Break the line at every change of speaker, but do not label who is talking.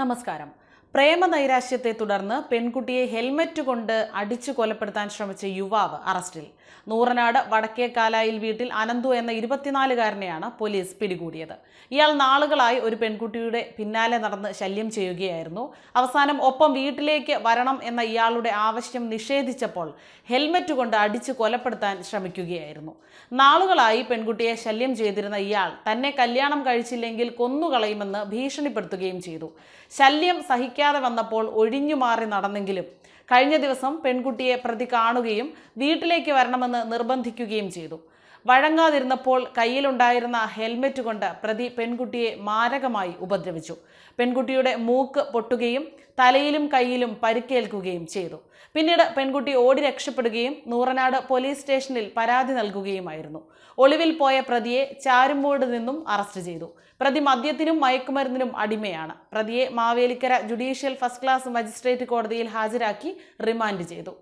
നമസ്കാരം പ്രേമനൈരാശ്യത്തെ തുടർന്ന് പെൺകുട്ടിയെ ഹെൽമറ്റ് കൊണ്ട് അടിച്ചു കൊലപ്പെടുത്താൻ ശ്രമിച്ച യുവാവ് അറസ്റ്റിൽ നൂറനാട് വടക്കേ കാലായിൽ വീട്ടിൽ അനന്തു എന്ന ഇരുപത്തിനാലുകാരനെയാണ് പോലീസ് പിടികൂടിയത് ഇയാൾ നാളുകളായി ഒരു പെൺകുട്ടിയുടെ പിന്നാലെ നടന്ന് ശല്യം ചെയ്യുകയായിരുന്നു അവസാനം ഒപ്പം വീട്ടിലേക്ക് വരണം എന്ന ഇയാളുടെ ആവശ്യം നിഷേധിച്ചപ്പോൾ ഹെൽമറ്റ് കൊണ്ട് അടിച്ചു കൊലപ്പെടുത്താൻ ശ്രമിക്കുകയായിരുന്നു നാളുകളായി പെൺകുട്ടിയെ ശല്യം ചെയ്തിരുന്ന ഇയാൾ തന്നെ കല്യാണം കഴിച്ചില്ലെങ്കിൽ കൊന്നുകളയുമെന്ന് ഭീഷണിപ്പെടുത്തുകയും ചെയ്തു ശല്യം സഹിക്കാൻ ലഭിക്കാതെ വന്നപ്പോൾ ഒഴിഞ്ഞു മാറി നടന്നെങ്കിലും കഴിഞ്ഞ ദിവസം പെൺകുട്ടിയെ പ്രതി കാണുകയും വീട്ടിലേക്ക് വരണമെന്ന് നിർബന്ധിക്കുകയും ചെയ്തു വഴങ്ങാതിരുന്നപ്പോൾ കയ്യിലുണ്ടായിരുന്ന ഹെൽമെറ്റ് കൊണ്ട് പ്രതി പെൺകുട്ടിയെ മാരകമായി ഉപദ്രവിച്ചു പെൺകുട്ടിയുടെ മൂക്ക് പൊട്ടുകയും തലയിലും കയ്യിലും പരിക്കേൽക്കുകയും ചെയ്തു പിന്നീട് പെൺകുട്ടി ഓടി രക്ഷപ്പെടുകയും നൂറനാട് പോലീസ് സ്റ്റേഷനിൽ പരാതി നൽകുകയുമായിരുന്നു ഒളിവിൽ പോയ പ്രതിയെ ചാരുമ്പോട് നിന്നും അറസ്റ്റ് ചെയ്തു പ്രതി മദ്യത്തിനും മയക്കുമരുന്നിനും അടിമയാണ് പ്രതിയെ Mavelikkara judicial first class magistrate കോടതിയിൽ ഹാജരാക്കി റിമാൻഡ് ചെയ്തു